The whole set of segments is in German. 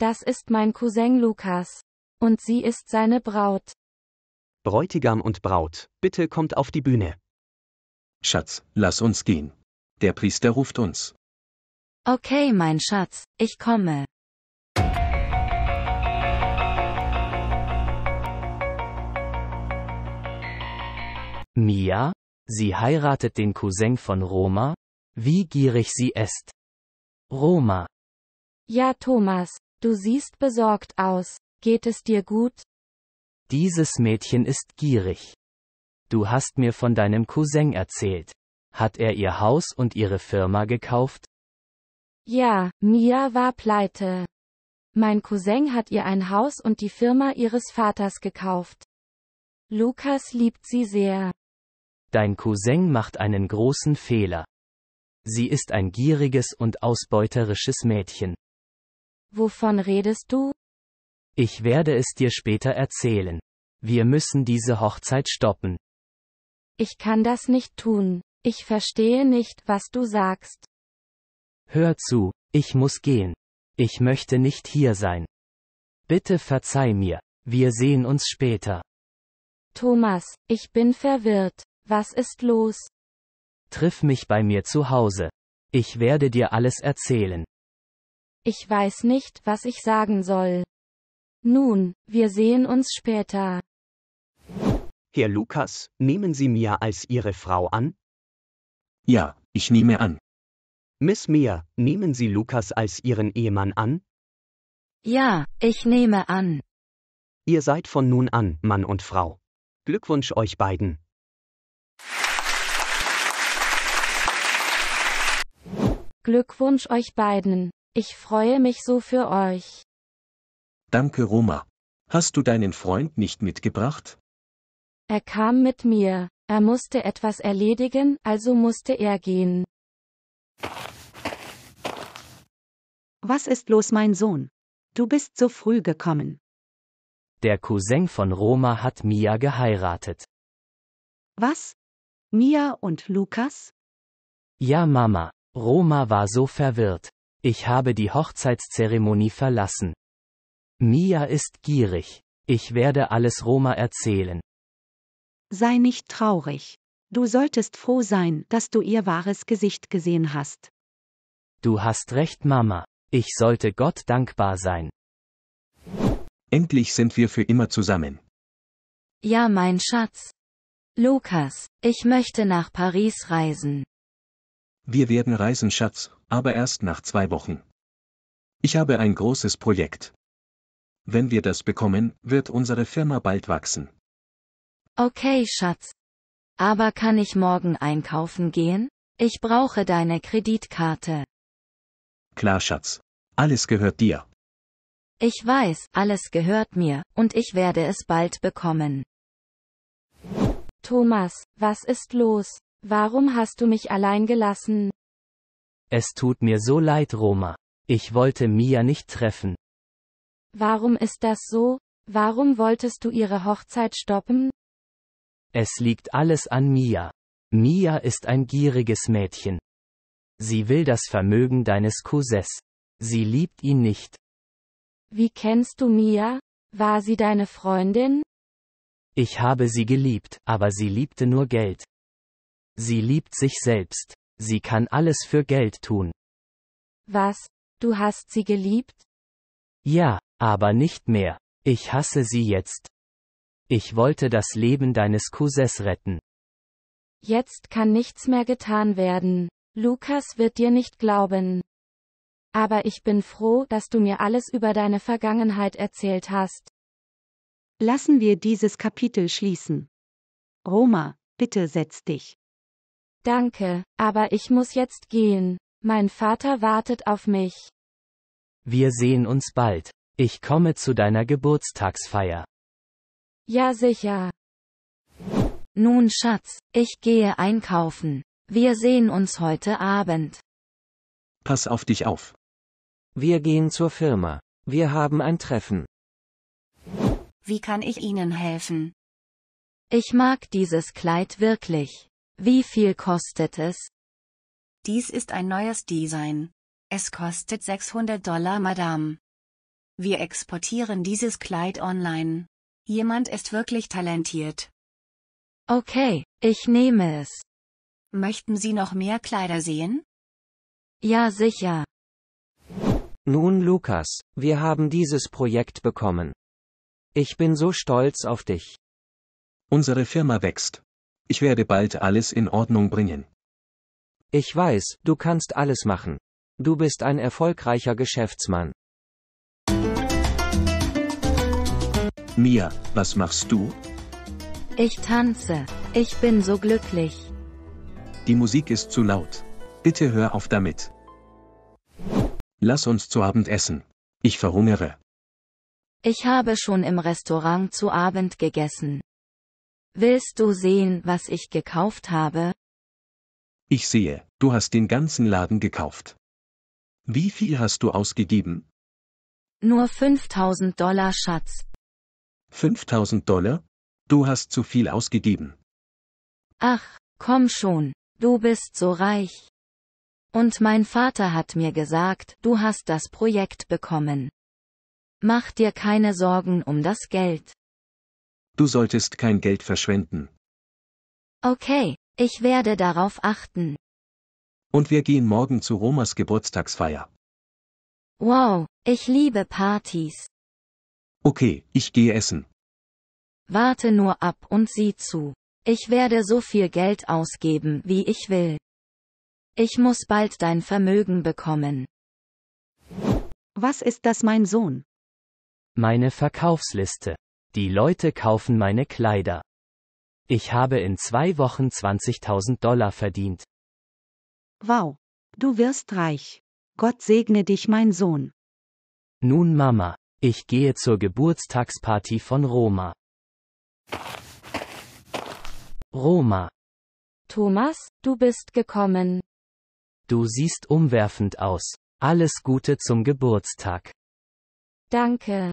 Das ist mein Cousin Lukas. Und sie ist seine Braut. Bräutigam und Braut, bitte kommt auf die Bühne. Schatz, lass uns gehen. Der Priester ruft uns. Okay, mein Schatz, ich komme. Mia, sie heiratet den Cousin von Roma? Wie gierig sie ist. Roma. Ja, Thomas, Du siehst besorgt aus. Geht es dir gut? Dieses Mädchen ist gierig. Du hast mir von deinem Cousin erzählt. Hat er ihr Haus und ihre Firma gekauft? Ja, Mia war pleite. Mein Cousin hat ihr ein Haus und die Firma ihres Vaters gekauft. Lukas liebt sie sehr. Dein Cousin macht einen großen Fehler. Sie ist ein gieriges und ausbeuterisches Mädchen. Wovon redest du? Ich werde es dir später erzählen. Wir müssen diese Hochzeit stoppen. Ich kann das nicht tun. Ich verstehe nicht, was du sagst. Hör zu, ich muss gehen. Ich möchte nicht hier sein. Bitte verzeih mir. Wir sehen uns später. Thomas, ich bin verwirrt. Was ist los? Triff mich bei mir zu Hause. Ich werde dir alles erzählen. Ich weiß nicht, was ich sagen soll. Nun, wir sehen uns später. Herr Lukas, nehmen Sie Mia als Ihre Frau an? Ja, ich nehme an. Miss Mia, nehmen Sie Lukas als Ihren Ehemann an? Ja, ich nehme an. Ihr seid von nun an Mann und Frau. Glückwunsch euch beiden. Glückwunsch euch beiden. Ich freue mich so für euch. Danke, Roma. Hast du deinen Freund nicht mitgebracht? Er kam mit mir. Er musste etwas erledigen, also musste er gehen. Was ist los, mein Sohn? Du bist so früh gekommen. Der Cousin von Roma hat Mia geheiratet. Was? Mia und Lukas? Ja, Mama. Roma war so verwirrt. Ich habe die Hochzeitszeremonie verlassen. Mia ist gierig. Ich werde alles Roma erzählen. Sei nicht traurig. Du solltest froh sein, dass du ihr wahres Gesicht gesehen hast. Du hast recht, Mama. Ich sollte Gott dankbar sein. Endlich sind wir für immer zusammen. Ja, mein Schatz. Lukas, ich möchte nach Paris reisen. Wir werden reisen, Schatz, aber erst nach zwei Wochen. Ich habe ein großes Projekt. Wenn wir das bekommen, wird unsere Firma bald wachsen. Okay, Schatz. Aber kann ich morgen einkaufen gehen? Ich brauche deine Kreditkarte. Klar, Schatz. Alles gehört dir. Ich weiß, alles gehört mir, und ich werde es bald bekommen. Thomas, was ist los? Warum hast du mich allein gelassen? Es tut mir so leid, Roma. Ich wollte Mia nicht treffen. Warum ist das so? Warum wolltest du ihre Hochzeit stoppen? Es liegt alles an Mia. Mia ist ein gieriges Mädchen. Sie will das Vermögen deines Cousins. Sie liebt ihn nicht. Wie kennst du Mia? War sie deine Freundin? Ich habe sie geliebt, aber sie liebte nur Geld. Sie liebt sich selbst. Sie kann alles für Geld tun. Was? Du hast sie geliebt? Ja, aber nicht mehr. Ich hasse sie jetzt. Ich wollte das Leben deines Cousins retten. Jetzt kann nichts mehr getan werden. Lukas wird dir nicht glauben. Aber ich bin froh, dass du mir alles über deine Vergangenheit erzählt hast. Lassen wir dieses Kapitel schließen. Roma, bitte setz dich. Danke, aber ich muss jetzt gehen. Mein Vater wartet auf mich. Wir sehen uns bald. Ich komme zu deiner Geburtstagsfeier. Ja sicher. Nun Schatz, ich gehe einkaufen. Wir sehen uns heute Abend. Pass auf dich auf. Wir gehen zur Firma. Wir haben ein Treffen. Wie kann ich Ihnen helfen? Ich mag dieses Kleid wirklich. Wie viel kostet es? Dies ist ein neues Design. Es kostet 600 Dollar, Madame. Wir exportieren dieses Kleid online. Jemand ist wirklich talentiert. Okay, ich nehme es. Möchten Sie noch mehr Kleider sehen? Ja, sicher. Nun, Lukas, wir haben dieses Projekt bekommen. Ich bin so stolz auf dich. Unsere Firma wächst ich werde bald alles in Ordnung bringen. Ich weiß, du kannst alles machen. Du bist ein erfolgreicher Geschäftsmann. Mia, was machst du? Ich tanze. Ich bin so glücklich. Die Musik ist zu laut. Bitte hör auf damit. Lass uns zu Abend essen. Ich verhungere. Ich habe schon im Restaurant zu Abend gegessen. Willst du sehen, was ich gekauft habe? Ich sehe, du hast den ganzen Laden gekauft. Wie viel hast du ausgegeben? Nur 5000 Dollar, Schatz. 5000 Dollar? Du hast zu viel ausgegeben. Ach, komm schon, du bist so reich. Und mein Vater hat mir gesagt, du hast das Projekt bekommen. Mach dir keine Sorgen um das Geld. Du solltest kein Geld verschwenden. Okay, ich werde darauf achten. Und wir gehen morgen zu Romas Geburtstagsfeier. Wow, ich liebe Partys. Okay, ich gehe essen. Warte nur ab und sieh zu. Ich werde so viel Geld ausgeben, wie ich will. Ich muss bald dein Vermögen bekommen. Was ist das, mein Sohn? Meine Verkaufsliste. Die Leute kaufen meine Kleider. Ich habe in zwei Wochen 20.000 Dollar verdient. Wow. Du wirst reich. Gott segne dich, mein Sohn. Nun, Mama, ich gehe zur Geburtstagsparty von Roma. Roma. Thomas, du bist gekommen. Du siehst umwerfend aus. Alles Gute zum Geburtstag. Danke.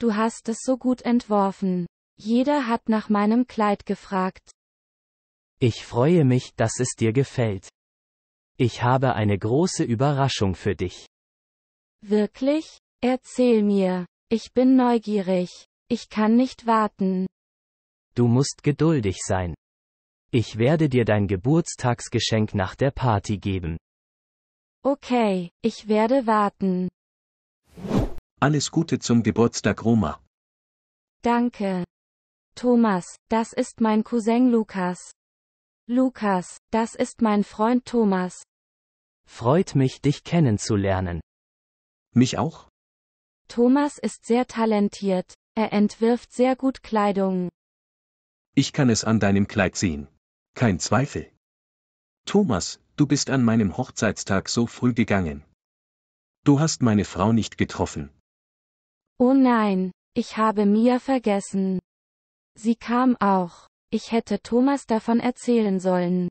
Du hast es so gut entworfen. Jeder hat nach meinem Kleid gefragt. Ich freue mich, dass es dir gefällt. Ich habe eine große Überraschung für dich. Wirklich? Erzähl mir. Ich bin neugierig. Ich kann nicht warten. Du musst geduldig sein. Ich werde dir dein Geburtstagsgeschenk nach der Party geben. Okay, ich werde warten. Alles Gute zum Geburtstag Roma. Danke. Thomas, das ist mein Cousin Lukas. Lukas, das ist mein Freund Thomas. Freut mich, dich kennenzulernen. Mich auch? Thomas ist sehr talentiert. Er entwirft sehr gut Kleidung. Ich kann es an deinem Kleid sehen. Kein Zweifel. Thomas, du bist an meinem Hochzeitstag so früh gegangen. Du hast meine Frau nicht getroffen. Oh nein, ich habe Mia vergessen. Sie kam auch. Ich hätte Thomas davon erzählen sollen.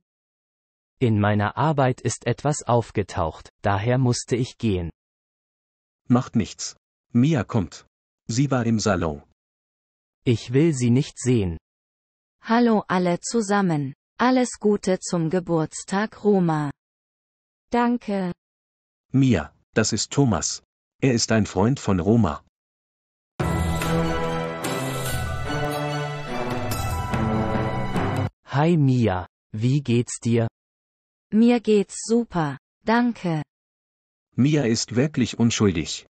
In meiner Arbeit ist etwas aufgetaucht, daher musste ich gehen. Macht nichts. Mia kommt. Sie war im Salon. Ich will sie nicht sehen. Hallo alle zusammen. Alles Gute zum Geburtstag, Roma. Danke. Mia, das ist Thomas. Er ist ein Freund von Roma. Hi Mia, wie geht's dir? Mir geht's super, danke. Mia ist wirklich unschuldig.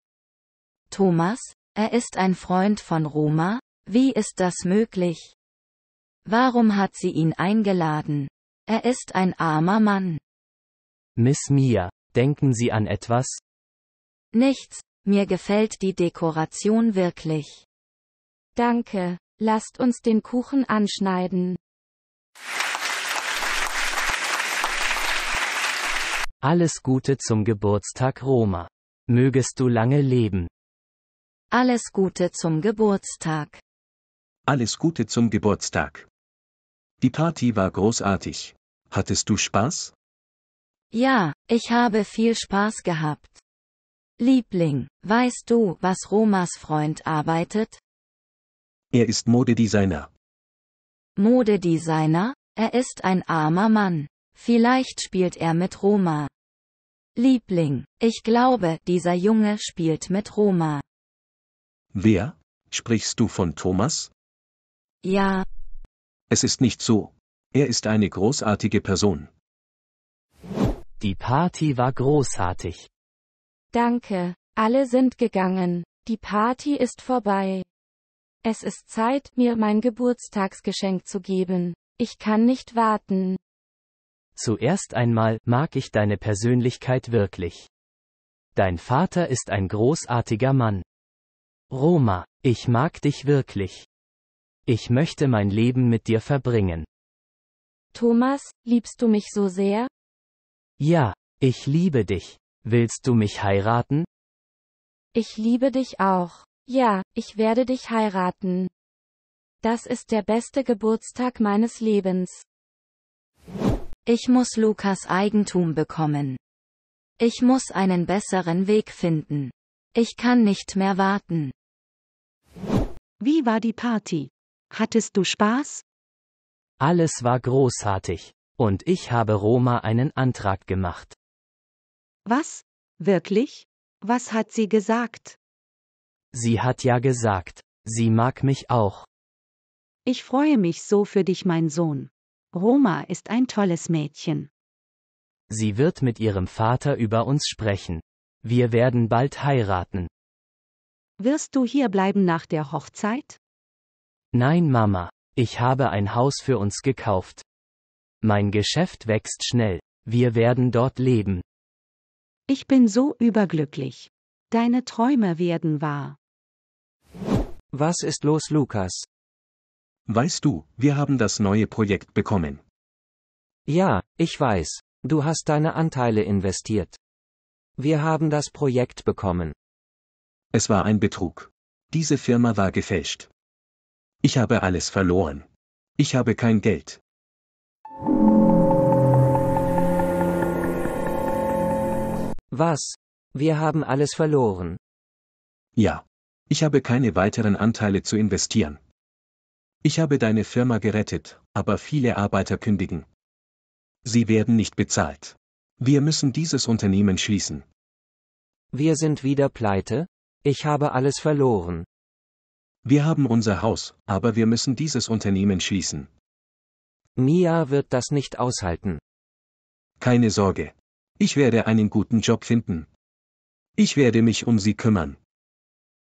Thomas, er ist ein Freund von Roma, wie ist das möglich? Warum hat sie ihn eingeladen? Er ist ein armer Mann. Miss Mia, denken Sie an etwas? Nichts, mir gefällt die Dekoration wirklich. Danke, lasst uns den Kuchen anschneiden. Alles Gute zum Geburtstag Roma. Mögest du lange leben. Alles Gute zum Geburtstag. Alles Gute zum Geburtstag. Die Party war großartig. Hattest du Spaß? Ja, ich habe viel Spaß gehabt. Liebling, weißt du, was Romas Freund arbeitet? Er ist Modedesigner. Modedesigner? Er ist ein armer Mann. Vielleicht spielt er mit Roma. Liebling, ich glaube, dieser Junge spielt mit Roma. Wer? Sprichst du von Thomas? Ja. Es ist nicht so. Er ist eine großartige Person. Die Party war großartig. Danke. Alle sind gegangen. Die Party ist vorbei. Es ist Zeit, mir mein Geburtstagsgeschenk zu geben. Ich kann nicht warten. Zuerst einmal mag ich deine Persönlichkeit wirklich. Dein Vater ist ein großartiger Mann. Roma, ich mag dich wirklich. Ich möchte mein Leben mit dir verbringen. Thomas, liebst du mich so sehr? Ja, ich liebe dich. Willst du mich heiraten? Ich liebe dich auch. Ja, ich werde dich heiraten. Das ist der beste Geburtstag meines Lebens. Ich muss Lukas Eigentum bekommen. Ich muss einen besseren Weg finden. Ich kann nicht mehr warten. Wie war die Party? Hattest du Spaß? Alles war großartig. Und ich habe Roma einen Antrag gemacht. Was? Wirklich? Was hat sie gesagt? Sie hat ja gesagt, sie mag mich auch. Ich freue mich so für dich, mein Sohn. Roma ist ein tolles Mädchen. Sie wird mit ihrem Vater über uns sprechen. Wir werden bald heiraten. Wirst du hier bleiben nach der Hochzeit? Nein, Mama. Ich habe ein Haus für uns gekauft. Mein Geschäft wächst schnell. Wir werden dort leben. Ich bin so überglücklich. Deine Träume werden wahr. Was ist los, Lukas? Weißt du, wir haben das neue Projekt bekommen. Ja, ich weiß. Du hast deine Anteile investiert. Wir haben das Projekt bekommen. Es war ein Betrug. Diese Firma war gefälscht. Ich habe alles verloren. Ich habe kein Geld. Was? Wir haben alles verloren. Ja. Ich habe keine weiteren Anteile zu investieren. Ich habe deine Firma gerettet, aber viele Arbeiter kündigen. Sie werden nicht bezahlt. Wir müssen dieses Unternehmen schließen. Wir sind wieder pleite? Ich habe alles verloren. Wir haben unser Haus, aber wir müssen dieses Unternehmen schließen. Mia wird das nicht aushalten. Keine Sorge. Ich werde einen guten Job finden. Ich werde mich um sie kümmern.